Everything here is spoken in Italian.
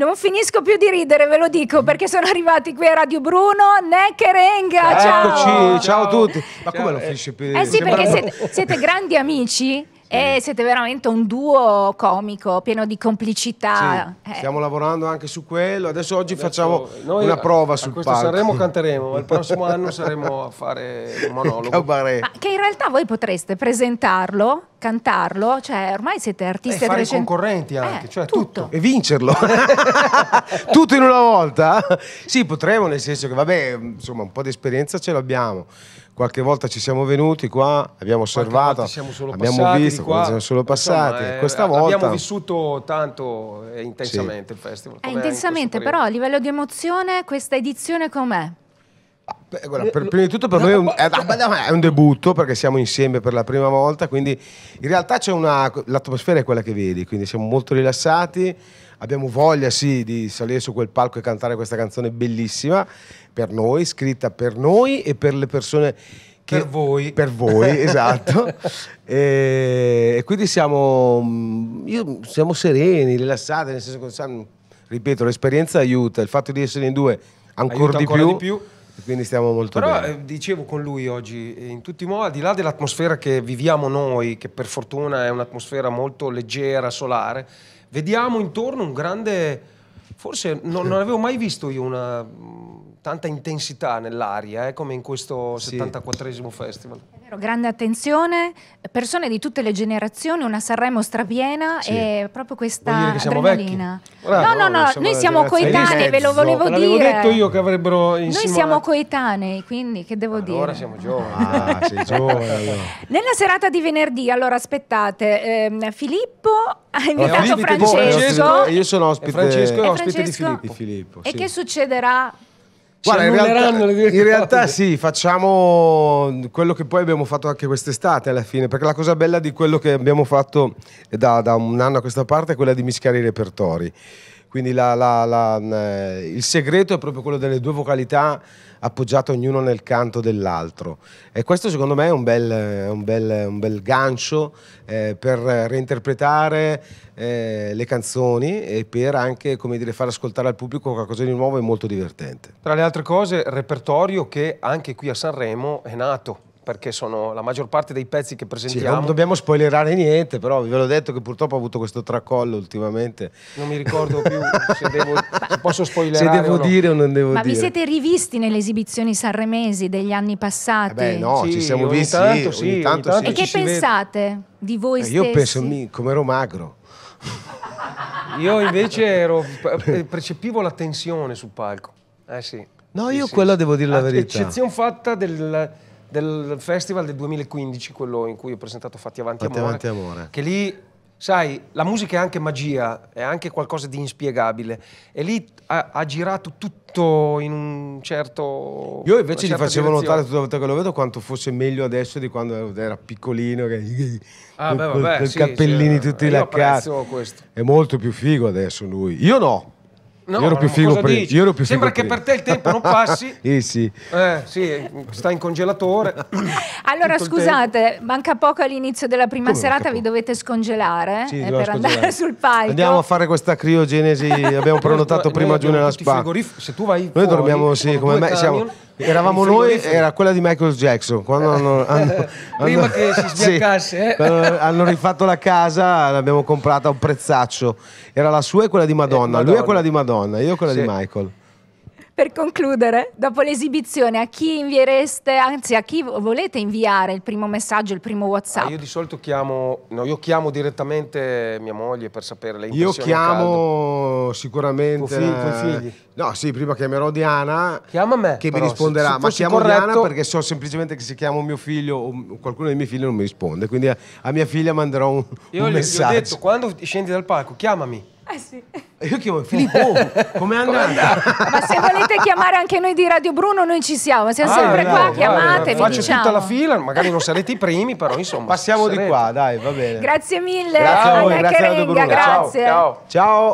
Non finisco più di ridere, ve lo dico, perché sono arrivati qui a Radio Bruno, Neckerenga, ciao! Eccoci, ciao a tutti! Ma ciao, come eh. non finisce più di ridere? Eh sì, perché siete, siete grandi amici, e eh, siete veramente un duo comico, pieno di complicità. Sì, eh. Stiamo lavorando anche su quello. Adesso oggi Adesso facciamo una prova a, sul palco. Saremo canteremo, ma il prossimo anno saremo a fare un monologo. Ma che in realtà voi potreste presentarlo, cantarlo, cioè ormai siete artisti e fare 300... concorrenti anche, eh, cioè tutto. tutto. E vincerlo. tutto in una volta? Sì, potremmo, nel senso che vabbè, insomma, un po' di esperienza ce l'abbiamo qualche volta ci siamo venuti qua, abbiamo osservato, abbiamo visto, qua. siamo solo passati. Insomma, eh, è, Questa volta abbiamo vissuto tanto intensamente sì. il festival. Eh, intensamente, però a livello di emozione questa edizione com'è? Beh, guarda, per, prima di tutto per noi è un, è un, debutto perché siamo insieme per la prima volta, quindi in realtà c'è una, l'atmosfera è quella che vedi, quindi siamo molto rilassati, abbiamo voglia sì di salire su quel palco e cantare questa canzone bellissima per noi, scritta per noi e per le persone che... Per voi. Per voi, esatto. E, e, quindi siamo, mm, io, siamo sereni, rilassati, nel senso che, ripeto, l'esperienza aiuta, il fatto di essere in due ancora, di, ancora più, di più quindi stiamo molto Però, bene. Eh, dicevo con lui oggi, eh, in tutti i modi, al di là dell'atmosfera che viviamo noi, che per fortuna è un'atmosfera molto leggera, solare, vediamo intorno un grande... Forse non, non avevo mai visto io una tanta intensità nell'aria, eh, come in questo 74esimo festival. È vero, grande attenzione, persone di tutte le generazioni, una Sanremo strapiena sì. e proprio questa adrenalina. Ora, no, no, no, noi siamo coetanei, ve lo volevo no, dire. L'avevo detto io che avrebbero insinuato. Noi siamo coetanei, quindi che devo allora dire? Ora siamo giovani. Ah, sei giovane. Nella serata di venerdì, allora aspettate, eh, Filippo ha invitato Francesco. Francesco. Io sono ospite, Francesco è ospite Francesco? di Filippo. Di Filippo sì. E che succederà Guarda, in realtà, in realtà, sì, facciamo quello che poi abbiamo fatto anche quest'estate alla fine, perché la cosa bella di quello che abbiamo fatto da, da un anno a questa parte è quella di mischiare i repertori. Quindi la, la, la, mm, eh, il segreto è proprio quello delle due vocalità appoggiate ognuno nel canto dell'altro. E questo secondo me è un bel, eh, un bel, un bel gancio eh, per reinterpretare eh, le canzoni e per anche come dire, far ascoltare al pubblico qualcosa di nuovo e molto divertente. Tra le altre cose, repertorio che anche qui a Sanremo è nato perché sono la maggior parte dei pezzi che presentiamo. Sì, non dobbiamo spoilerare niente, però vi ve l'ho detto che purtroppo ho avuto questo tracollo ultimamente. Non mi ricordo più se, devo, se posso spoilerare. Se devo o no. dire o non devo Ma dire. Ma vi siete rivisti nelle esibizioni sanremesi degli anni passati? Eh beh, no, sì, ci siamo visti. Tanto, sì, ogni tanto, ogni tanto, E che pensate vedo. di voi eh, stessi? Io penso come ero magro. io invece ero, percepivo la tensione sul palco. Eh sì. No, io sì, quella devo dire la verità. Eccezione fatta del del festival del 2015, quello in cui ho presentato Fatti Avanti, Fatti Amore, Avanti Amore, che lì, sai, la musica è anche magia, è anche qualcosa di inspiegabile e lì ha, ha girato tutto in un certo... Io invece gli facevo direzione. notare tutta la volta che lo vedo quanto fosse meglio adesso di quando era piccolino, che ah, beh, vabbè, con, sì, cappellini sì, eh, tutti eh, laccati. È molto più figo adesso lui. Io no. No, io ero più figo, per... io ero più Sembra che per te il tempo non passi. eh sì. Eh, sì, sta in congelatore. allora Tutto scusate, manca poco all'inizio della prima Come serata, vi dovete scongelare sì, eh, per scongelare. andare sul palco. Andiamo a fare questa criogenesi, abbiamo prenotato prima giù nella spa. Se tu vai Noi dormiamo, sì, come me, siamo, Eravamo noi, era quella di Michael Jackson. Quando hanno, hanno, Prima hanno, che si sbiancasse. Sì, eh. hanno rifatto la casa, l'abbiamo comprata a un prezzaccio. Era la sua e quella di Madonna. Eh, Madonna. Lui è quella di Madonna nonna, io quella sì. di Michael. Per concludere, dopo l'esibizione, a chi inviereste, anzi a chi volete inviare il primo messaggio, il primo WhatsApp? Ah, io di solito chiamo, no, io chiamo direttamente mia moglie per sapere le impressioni. Io chiamo sicuramente... Tuo fig- tuoi figli? No, sì, prima chiamerò Diana. Chiama me. Che però, mi risponderà. Ma chiamo corretto... Diana perché so semplicemente che se chiamo mio figlio o qualcuno dei miei figli non mi risponde. Quindi a, a mia figlia manderò un, io un gli, messaggio. Io gli ho detto, quando scendi dal palco, chiamami. Eh sì. Io chiamo Filippo, oh, come andate? Ma se volete chiamare anche noi di Radio Bruno, noi ci siamo, siamo ah, sempre no, qua, no, chiamatevi. Faccio diciamo. tutta la fila, magari non sarete i primi, però insomma. Passiamo sarete. di qua, dai, va bene. Grazie mille, grazie a voi, grazie. Ciao. Ciao. Ciao.